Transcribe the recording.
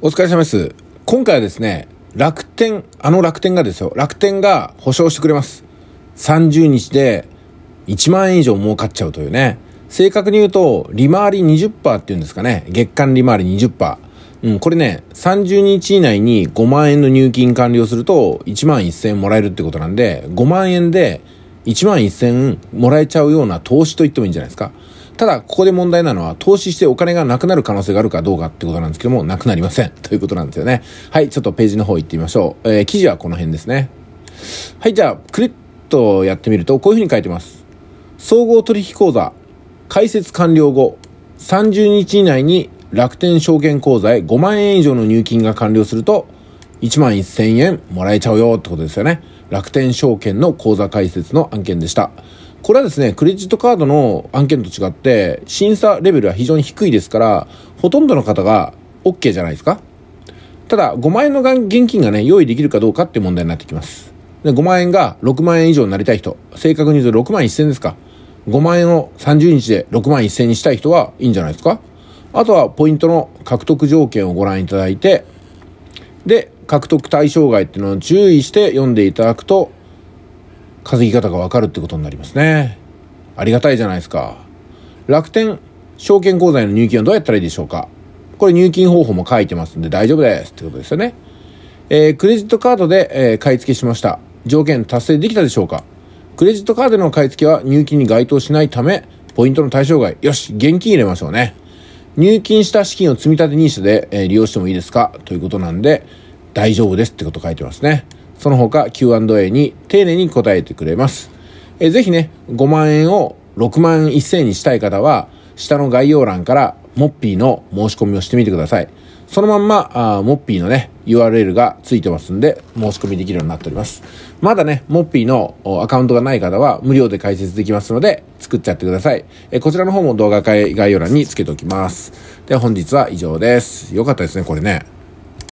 お疲れ様です。今回はですね、楽天、あの楽天がですよ、楽天が保証してくれます。30日で1万円以上儲かっちゃうというね。正確に言うと、利回り20%っていうんですかね。月間利回り20%。うん、これね、30日以内に5万円の入金完了すると、1万1000円もらえるってことなんで、5万円で1万1000円もらえちゃうような投資と言ってもいいんじゃないですか。ただ、ここで問題なのは、投資してお金がなくなる可能性があるかどうかってことなんですけども、なくなりません。ということなんですよね。はい、ちょっとページの方行ってみましょう。えー、記事はこの辺ですね。はい、じゃあ、クリッとやってみると、こういうふうに書いてます。総合取引口座、開設完了後、30日以内に楽天証券口座へ5万円以上の入金が完了すると、1万1000円もらえちゃうよってことですよね。楽天証券の口座開設の案件でした。これはですね、クレジットカードの案件と違って、審査レベルは非常に低いですから、ほとんどの方が OK じゃないですか。ただ、5万円の現金がね、用意できるかどうかって問題になってきます。で、5万円が6万円以上になりたい人、正確に言うと6万1000ですか。5万円を30日で6万1000にしたい人はいいんじゃないですか。あとは、ポイントの獲得条件をご覧いただいて、で、獲得対象外っていうのを注意して読んでいただくと、稼ぎ方がわかるってことになりますね。ありがたいじゃないですか。楽天証券口座への入金はどうやったらいいでしょうかこれ入金方法も書いてますんで大丈夫ですってことですよね。えー、クレジットカードで、えー、買い付けしました。条件達成できたでしょうかクレジットカードの買い付けは入金に該当しないため、ポイントの対象外。よし、現金入れましょうね。入金した資金を積立 NISA で、えー、利用してもいいですかということなんで、大丈夫ですってこと書いてますね。その他 Q&A に丁寧に答えてくれます。えー、ぜひね、5万円を6万1000にしたい方は、下の概要欄からモッピーの申し込みをしてみてください。そのまんま、あモッピーのね、URL がついてますんで、申し込みできるようになっております。まだね、モッピーのアカウントがない方は、無料で解説できますので、作っちゃってください。えこちらの方も動画概要欄につけておきます。では本日は以上です。よかったですね、これね。